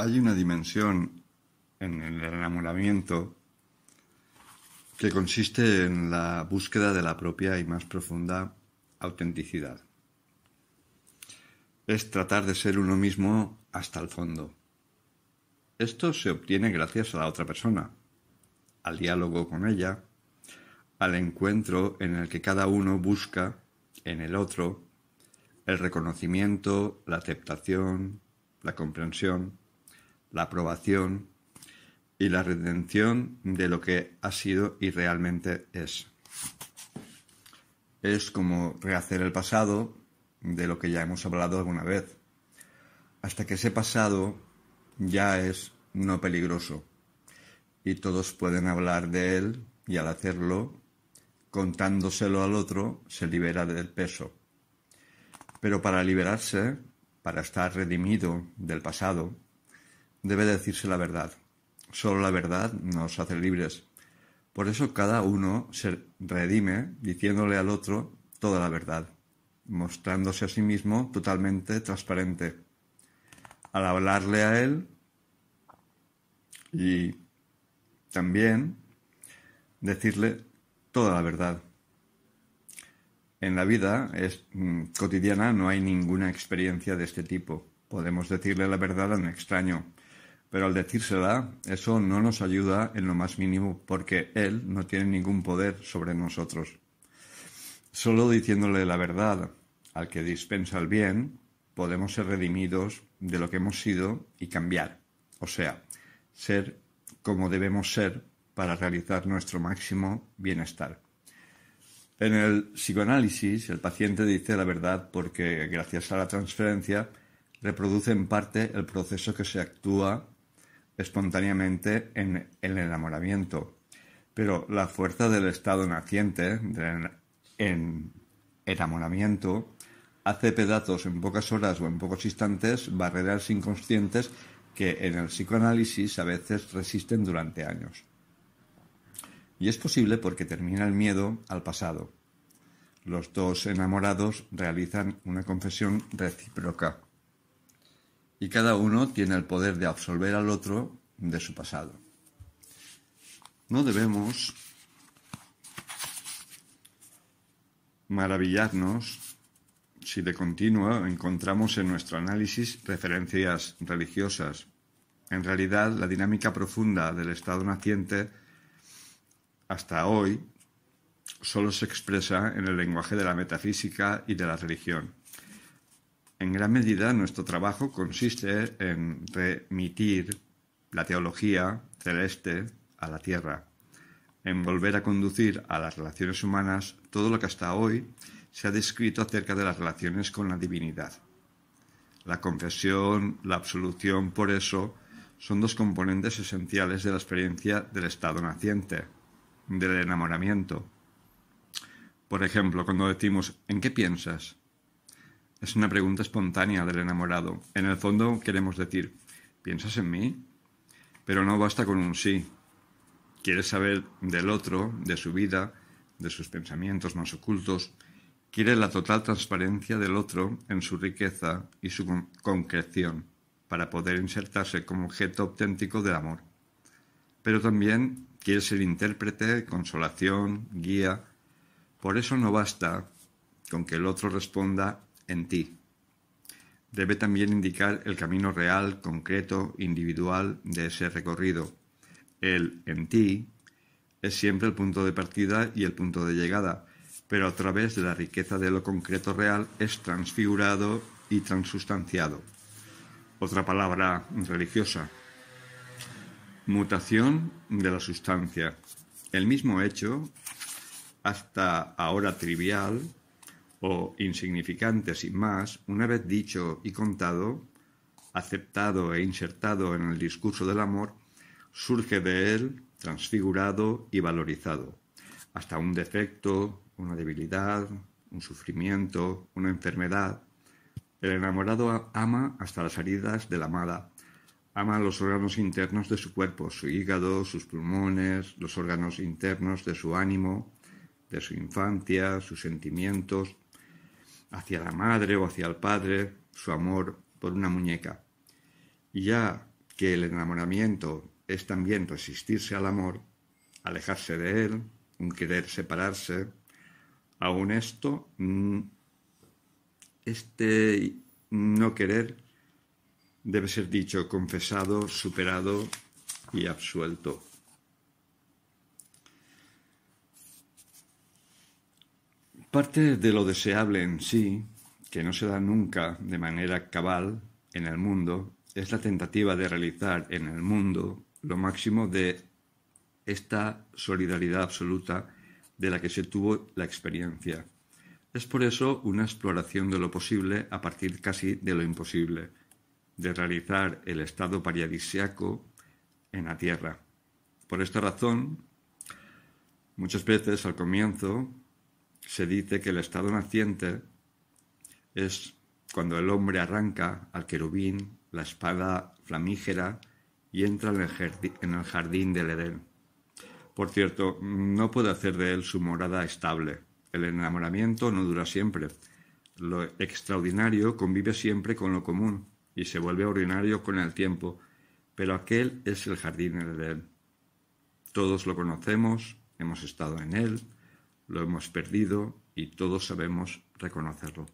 hay una dimensión en el enamoramiento que consiste en la búsqueda de la propia y más profunda autenticidad. Es tratar de ser uno mismo hasta el fondo. Esto se obtiene gracias a la otra persona, al diálogo con ella, al encuentro en el que cada uno busca en el otro el reconocimiento, la aceptación, la comprensión, la aprobación y la redención de lo que ha sido y realmente es. Es como rehacer el pasado de lo que ya hemos hablado alguna vez, hasta que ese pasado ya es no peligroso y todos pueden hablar de él y al hacerlo, contándoselo al otro, se libera del peso. Pero para liberarse, para estar redimido del pasado, debe decirse la verdad. Solo la verdad nos hace libres. Por eso cada uno se redime diciéndole al otro toda la verdad, mostrándose a sí mismo totalmente transparente. Al hablarle a él y también decirle toda la verdad. En la vida mm, cotidiana no hay ninguna experiencia de este tipo. Podemos decirle la verdad a un extraño, pero al decírsela, eso no nos ayuda en lo más mínimo porque Él no tiene ningún poder sobre nosotros. Solo diciéndole la verdad al que dispensa el bien, podemos ser redimidos de lo que hemos sido y cambiar, o sea, ser como debemos ser para realizar nuestro máximo bienestar. En el psicoanálisis, el paciente dice la verdad porque, gracias a la transferencia, reproduce en parte el proceso que se actúa espontáneamente en el enamoramiento. Pero la fuerza del estado naciente, en enamoramiento, hace pedazos en pocas horas o en pocos instantes barreras inconscientes que en el psicoanálisis a veces resisten durante años. Y es posible porque termina el miedo al pasado. Los dos enamorados realizan una confesión recíproca y cada uno tiene el poder de absolver al otro de su pasado. No debemos maravillarnos si de continuo encontramos en nuestro análisis referencias religiosas. En realidad, la dinámica profunda del Estado naciente hasta hoy solo se expresa en el lenguaje de la metafísica y de la religión. En gran medida nuestro trabajo consiste en remitir la teología celeste a la tierra, en volver a conducir a las relaciones humanas todo lo que hasta hoy se ha descrito acerca de las relaciones con la divinidad. La confesión, la absolución, por eso, son dos componentes esenciales de la experiencia del estado naciente, del enamoramiento. Por ejemplo, cuando decimos ¿en qué piensas? Es una pregunta espontánea del enamorado. En el fondo queremos decir, ¿piensas en mí? Pero no basta con un sí. Quiere saber del otro, de su vida, de sus pensamientos más ocultos. Quiere la total transparencia del otro en su riqueza y su concreción para poder insertarse como objeto auténtico del amor. Pero también quiere ser intérprete, consolación, guía. Por eso no basta con que el otro responda en ti. Debe también indicar el camino real, concreto, individual de ese recorrido. El en ti es siempre el punto de partida y el punto de llegada, pero a través de la riqueza de lo concreto real es transfigurado y transustanciado. Otra palabra religiosa. Mutación de la sustancia. El mismo hecho, hasta ahora trivial, o insignificante sin más, una vez dicho y contado, aceptado e insertado en el discurso del amor, surge de él transfigurado y valorizado, hasta un defecto, una debilidad, un sufrimiento, una enfermedad. El enamorado ama hasta las heridas de la amada, ama los órganos internos de su cuerpo, su hígado, sus pulmones, los órganos internos de su ánimo, de su infancia, sus sentimientos, hacia la madre o hacia el padre su amor por una muñeca. Y ya que el enamoramiento es también resistirse al amor, alejarse de él, un querer separarse, aún esto, mm, este no querer debe ser dicho, confesado, superado y absuelto. Parte de lo deseable en sí, que no se da nunca de manera cabal en el mundo, es la tentativa de realizar en el mundo lo máximo de esta solidaridad absoluta de la que se tuvo la experiencia. Es por eso una exploración de lo posible a partir casi de lo imposible, de realizar el estado paradisiaco en la Tierra. Por esta razón, muchas veces al comienzo se dice que el estado naciente es cuando el hombre arranca al querubín la espada flamígera y entra en el, jardín, del Edén. Por cierto, no puede hacer de él su morada estable. El enamoramiento no dura siempre. Lo extraordinario convive siempre con lo común y se vuelve ordinario con el tiempo, pero aquel es el jardín del Edén. Todos lo conocemos, hemos estado en él, lo hemos perdido y todos sabemos reconocerlo.